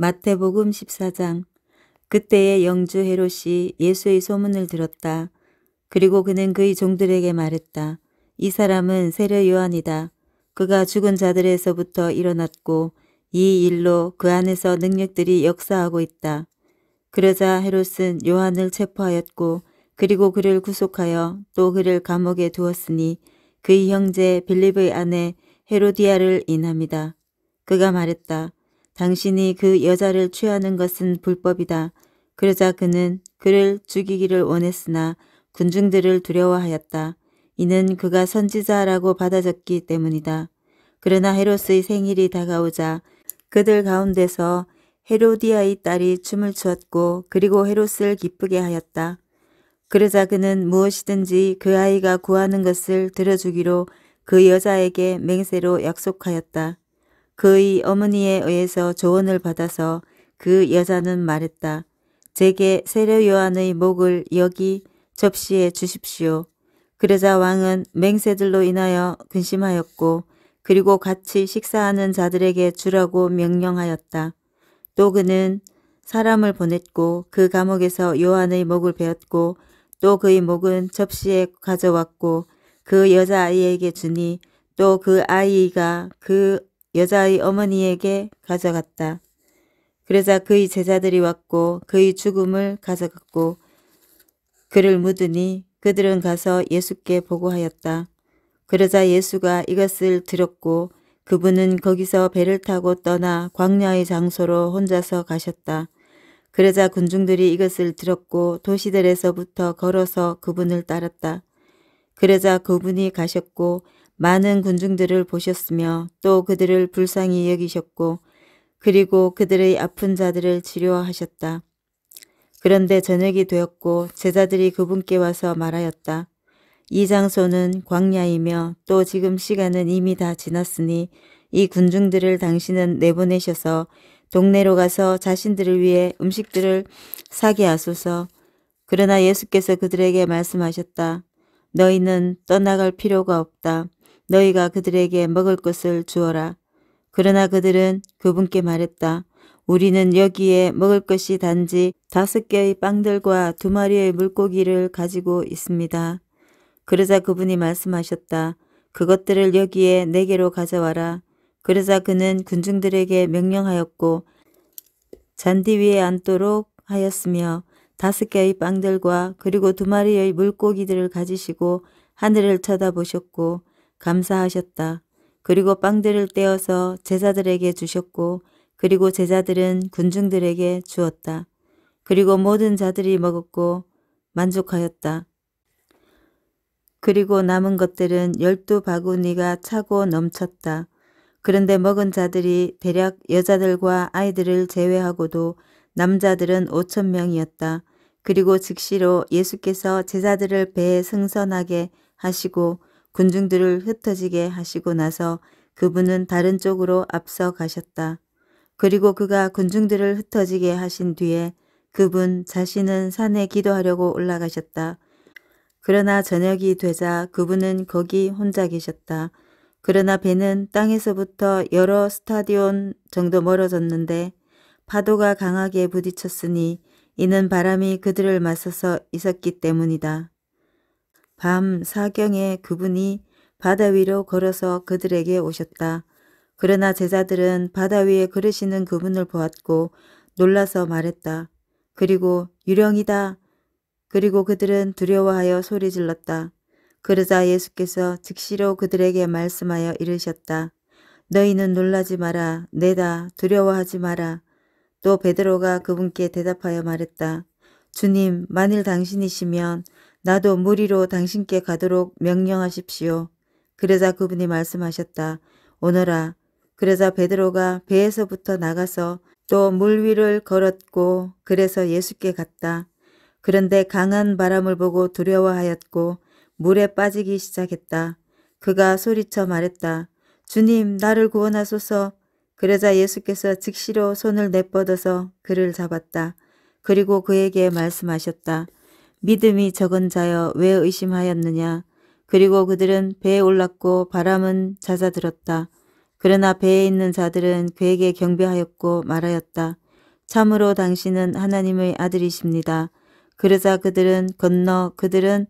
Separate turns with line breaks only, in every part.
마태복음 14장 그때에 영주 헤롯이 예수의 소문을 들었다. 그리고 그는 그의 종들에게 말했다. 이 사람은 세례 요한이다. 그가 죽은 자들에서부터 일어났고 이 일로 그 안에서 능력들이 역사하고 있다. 그러자 헤롯은 요한을 체포하였고 그리고 그를 구속하여 또 그를 감옥에 두었으니 그의 형제 빌립의 아내 헤로디아를 인합니다. 그가 말했다. 당신이 그 여자를 취하는 것은 불법이다. 그러자 그는 그를 죽이기를 원했으나 군중들을 두려워하였다. 이는 그가 선지자라고 받아졌기 때문이다. 그러나 헤롯의 생일이 다가오자 그들 가운데서 헤로디아의 딸이 춤을 추었고 그리고 헤롯을 기쁘게 하였다. 그러자 그는 무엇이든지 그 아이가 구하는 것을 들어주기로 그 여자에게 맹세로 약속하였다. 그의 어머니에 의해서 조언을 받아서 그 여자는 말했다. 제게 세례 요한의 목을 여기 접시에 주십시오. 그러자 왕은 맹세들로 인하여 근심하였고 그리고 같이 식사하는 자들에게 주라고 명령하였다. 또 그는 사람을 보냈고 그 감옥에서 요한의 목을 베었고 또 그의 목은 접시에 가져왔고 그 여자아이에게 주니 또 그 아이가 그 여자의 어머니에게 가져갔다. 그러자 그의 제자들이 왔고 그의 죽음을 가져갔고 그를 묻으니 그들은 가서 예수께 보고하였다. 그러자 예수가 이것을 들었고 그분은 거기서 배를 타고 떠나 광야의 장소로 혼자서 가셨다. 그러자 군중들이 이것을 들었고 도시들에서부터 걸어서 그분을 따랐다. 그러자 그분이 가셨고 많은 군중들을 보셨으며 또 그들을 불쌍히 여기셨고 그리고 그들의 아픈 자들을 치료하셨다. 그런데 저녁이 되었고 제자들이 그분께 와서 말하였다. 이 장소는 광야이며 또 지금 시간은 이미 다 지났으니 이 군중들을 당신은 내보내셔서 동네로 가서 자신들을 위해 음식들을 사게 하소서. 그러나 예수께서 그들에게 말씀하셨다. 너희는 떠나갈 필요가 없다. 너희가 그들에게 먹을 것을 주어라. 그러나 그들은 그분께 말했다. 우리는 여기에 먹을 것이 단지 다섯 개의 빵들과 두 마리의 물고기를 가지고 있습니다. 그러자 그분이 말씀하셨다. 그것들을 여기에 내게로 가져와라. 그러자 그는 군중들에게 명령하였고 잔디 위에 앉도록 하였으며 다섯 개의 빵들과 그리고 두 마리의 물고기들을 가지시고 하늘을 쳐다보셨고 감사하셨다. 그리고 빵들을 떼어서 제자들에게 주셨고 그리고 제자들은 군중들에게 주었다. 그리고 모든 자들이 먹었고 만족하였다. 그리고 남은 것들은 열두 바구니가 차고 넘쳤다. 그런데 먹은 자들이 대략 여자들과 아이들을 제외하고도 남자들은 5천 명이었다. 그리고 즉시로 예수께서 제자들을 배에 승선하게 하시고 군중들을 흩어지게 하시고 나서 그분은 다른 쪽으로 앞서 가셨다. 그리고 그가 군중들을 흩어지게 하신 뒤에 그분 자신은 산에 기도하려고 올라가셨다. 그러나 저녁이 되자 그분은 거기 혼자 계셨다. 그러나 배는 땅에서부터 여러 스타디온 정도 멀어졌는데 파도가 강하게 부딪혔으니 이는 바람이 그들을 맞서서 있었기 때문이다. 밤 사경에 그분이 바다 위로 걸어서 그들에게 오셨다. 그러나 제자들은 바다 위에 걸으시는 그분을 보았고 놀라서 말했다. 그리고 유령이다. 그리고 그들은 두려워하여 소리 질렀다. 그러자 예수께서 즉시로 그들에게 말씀하여 이르셨다. 너희는 놀라지 마라. 내다. 두려워하지 마라. 또 베드로가 그분께 대답하여 말했다. 주님, 만일 당신이시면 나도 무리로 당신께 가도록 명령하십시오. 그러자 그분이 말씀하셨다. 오너라. 그러자 베드로가 배에서부터 나가서 또 물 위를 걸었고 그래서 예수께 갔다. 그런데 강한 바람을 보고 두려워하였고 물에 빠지기 시작했다. 그가 소리쳐 말했다. 주님 나를 구원하소서. 그러자 예수께서 즉시로 손을 내뻗어서 그를 잡았다. 그리고 그에게 말씀하셨다. 믿음이 적은 자여 왜 의심하였느냐. 그리고 그들은 배에 올랐고 바람은 잦아들었다. 그러나 배에 있는 자들은 그에게 경배하였고 말하였다. 참으로 당신은 하나님의 아들이십니다. 그러자 그들은 건너 그들은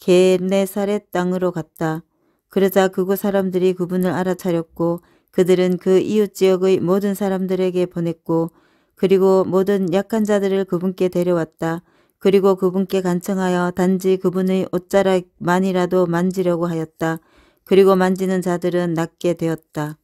게네사렛 땅으로 갔다. 그러자 그곳 사람들이 그분을 알아차렸고 그들은 그 이웃 지역의 모든 사람들에게 보냈고 그리고 모든 약한 자들을 그분께 데려왔다. 그리고 그분께 간청하여 단지 그분의 옷자락만이라도 만지려고 하였다. 그리고 만지는 자들은 낫게 되었다.